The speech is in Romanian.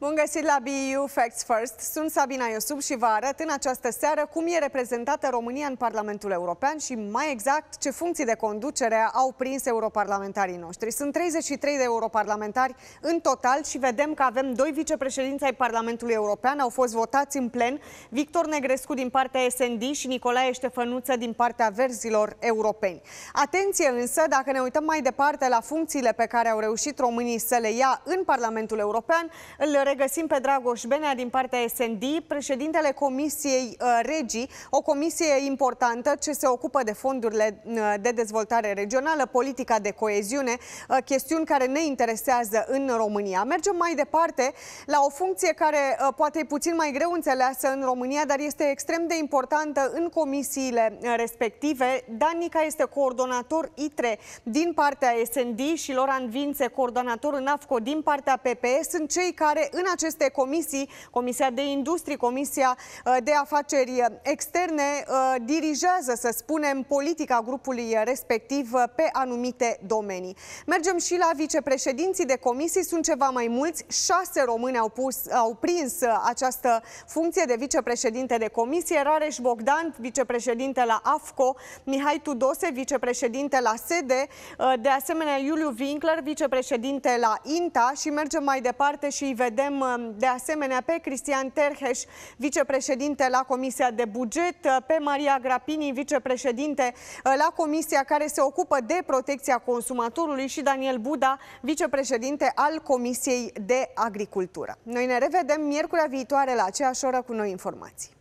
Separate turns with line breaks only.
Bun găsit la BEU Facts First. Sunt Sabina Iosub și vă arăt în această seară cum e reprezentată România în Parlamentul European și mai exact ce funcții de conducere au prins europarlamentarii noștri. Sunt 33 de europarlamentari în total și vedem că avem doi vicepreședinți ai Parlamentului European, au fost votați în plen, Victor Negrescu din partea SND și Nicolae Ștefănuță din partea verzilor europeni. Atenție însă, dacă ne uităm mai departe la funcțiile pe care au reușit românii să le ia în Parlamentul European, îl regăsim pe Dragoș Benea din partea SND, președintele Comisiei uh, Regii, o comisie importantă ce se ocupă de fondurile uh, de dezvoltare regională, politica de coeziune, uh, chestiuni care ne interesează în România. Mergem mai departe la o funcție care poate e puțin mai greu înțeleasă în România, dar este extrem de importantă în comisiile respective. Danica este coordonator ITRE din partea SND și Loran Vințe, coordonator în AFCO din partea PPS, sunt cei care în aceste comisii, Comisia de Industrie, Comisia uh, de Afaceri uh, Externe, uh, dirigează, să spunem, politica grupului respectiv pe anumite domenii. Mergem și la vicepreședinții de comisii, sunt ceva mai mulți, șase români au, pus, au prins această funcție de vicepreședinte de comisie, Rareș Bogdan, vicepreședinte la AFCO, Mihai Tudose, vicepreședinte la SEDE, de asemenea Iuliu Winkler, vicepreședinte la INTA și mergem mai departe și îi vedem avem um, de asemenea pe Cristian Terheș, vicepreședinte la Comisia de Buget, uh, pe Maria Grapini, vicepreședinte uh, la Comisia care se ocupă de protecția consumatorului și Daniel Buda, vicepreședinte al Comisiei de Agricultură. Noi ne revedem miercurea viitoare la aceeași oră cu noi informații.